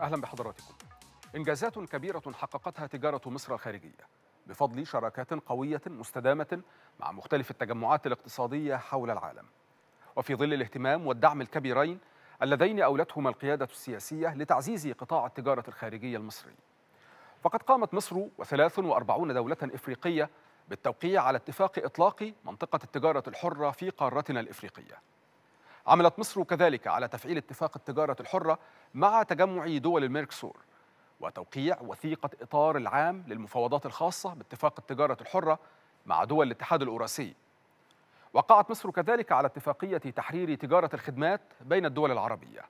أهلا بحضراتكم إنجازات كبيرة حققتها تجارة مصر الخارجية بفضل شراكات قوية مستدامة مع مختلف التجمعات الاقتصادية حول العالم وفي ظل الاهتمام والدعم الكبيرين اللذين أولتهما القيادة السياسية لتعزيز قطاع التجارة الخارجية المصري فقد قامت مصر و43 دولة إفريقية بالتوقيع على اتفاق إطلاق منطقة التجارة الحرة في قارتنا الإفريقية عملت مصر كذلك على تفعيل اتفاق التجارة الحرة مع تجمع دول الميركسور وتوقيع وثيقة إطار العام للمفاوضات الخاصة باتفاق التجارة الحرة مع دول الاتحاد الأوراسي وقعت مصر كذلك على اتفاقية تحرير تجارة الخدمات بين الدول العربية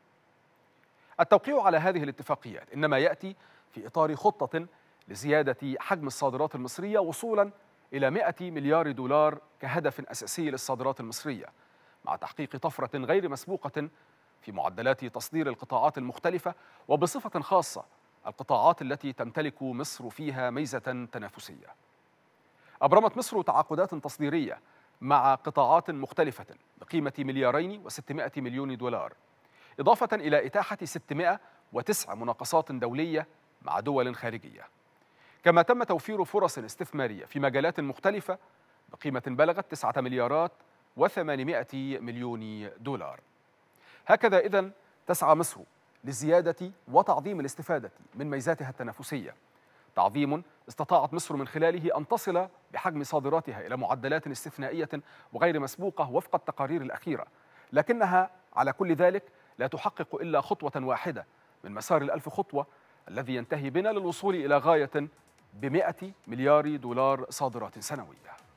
التوقيع على هذه الاتفاقيات إنما يأتي في إطار خطة لزيادة حجم الصادرات المصرية وصولا إلى 100 مليار دولار كهدف أساسي للصادرات المصرية مع تحقيق طفرة غير مسبوقة في معدلات تصدير القطاعات المختلفة وبصفة خاصة القطاعات التي تمتلك مصر فيها ميزة تنافسية. أبرمت مصر تعاقدات تصديرية مع قطاعات مختلفة بقيمة مليارين وستمائة مليون دولار إضافة إلى إتاحة 609 مناقصات دولية مع دول خارجية كما تم توفير فرص استثمارية في مجالات مختلفة بقيمة بلغت 9 مليارات و800 مليون دولار هكذا إذا تسعى مصر لزيادة وتعظيم الاستفادة من ميزاتها التنافسية تعظيم استطاعت مصر من خلاله أن تصل بحجم صادراتها إلى معدلات استثنائية وغير مسبوقة وفق التقارير الأخيرة لكنها على كل ذلك لا تحقق إلا خطوة واحدة من مسار الألف خطوة الذي ينتهي بنا للوصول إلى غاية بمئة مليار دولار صادرات سنوية